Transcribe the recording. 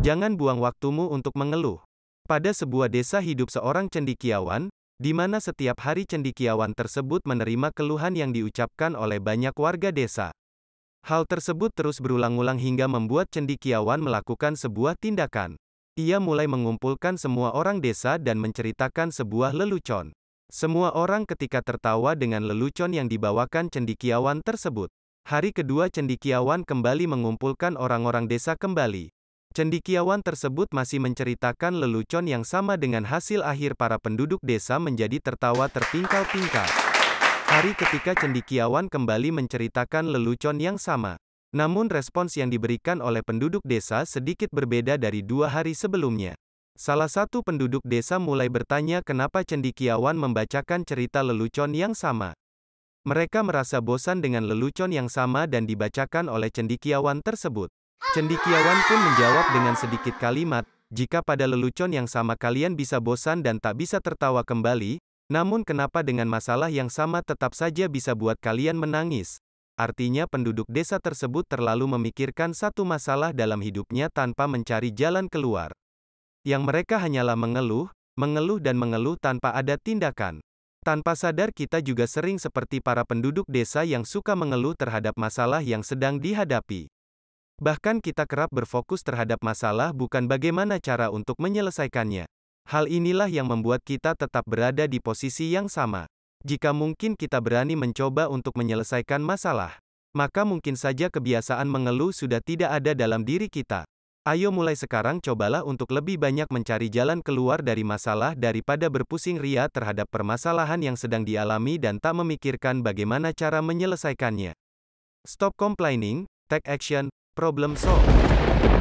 Jangan buang waktumu untuk mengeluh. Pada sebuah desa hidup seorang cendikiawan, di mana setiap hari cendikiawan tersebut menerima keluhan yang diucapkan oleh banyak warga desa. Hal tersebut terus berulang-ulang hingga membuat cendikiawan melakukan sebuah tindakan. Ia mulai mengumpulkan semua orang desa dan menceritakan sebuah lelucon. Semua orang ketika tertawa dengan lelucon yang dibawakan cendikiawan tersebut. Hari kedua cendikiawan kembali mengumpulkan orang-orang desa kembali. Cendikiawan tersebut masih menceritakan lelucon yang sama dengan hasil akhir para penduduk desa menjadi tertawa terpingkal-pingkal. Hari ketika Cendikiawan kembali menceritakan lelucon yang sama. Namun respons yang diberikan oleh penduduk desa sedikit berbeda dari dua hari sebelumnya. Salah satu penduduk desa mulai bertanya kenapa Cendikiawan membacakan cerita lelucon yang sama. Mereka merasa bosan dengan lelucon yang sama dan dibacakan oleh Cendikiawan tersebut. Cendikiawan pun menjawab dengan sedikit kalimat, jika pada lelucon yang sama kalian bisa bosan dan tak bisa tertawa kembali, namun kenapa dengan masalah yang sama tetap saja bisa buat kalian menangis? Artinya penduduk desa tersebut terlalu memikirkan satu masalah dalam hidupnya tanpa mencari jalan keluar. Yang mereka hanyalah mengeluh, mengeluh dan mengeluh tanpa ada tindakan. Tanpa sadar kita juga sering seperti para penduduk desa yang suka mengeluh terhadap masalah yang sedang dihadapi. Bahkan kita kerap berfokus terhadap masalah bukan bagaimana cara untuk menyelesaikannya. Hal inilah yang membuat kita tetap berada di posisi yang sama. Jika mungkin kita berani mencoba untuk menyelesaikan masalah, maka mungkin saja kebiasaan mengeluh sudah tidak ada dalam diri kita. Ayo mulai sekarang cobalah untuk lebih banyak mencari jalan keluar dari masalah daripada berpusing ria terhadap permasalahan yang sedang dialami dan tak memikirkan bagaimana cara menyelesaikannya. Stop complaining, take action, Problem solved.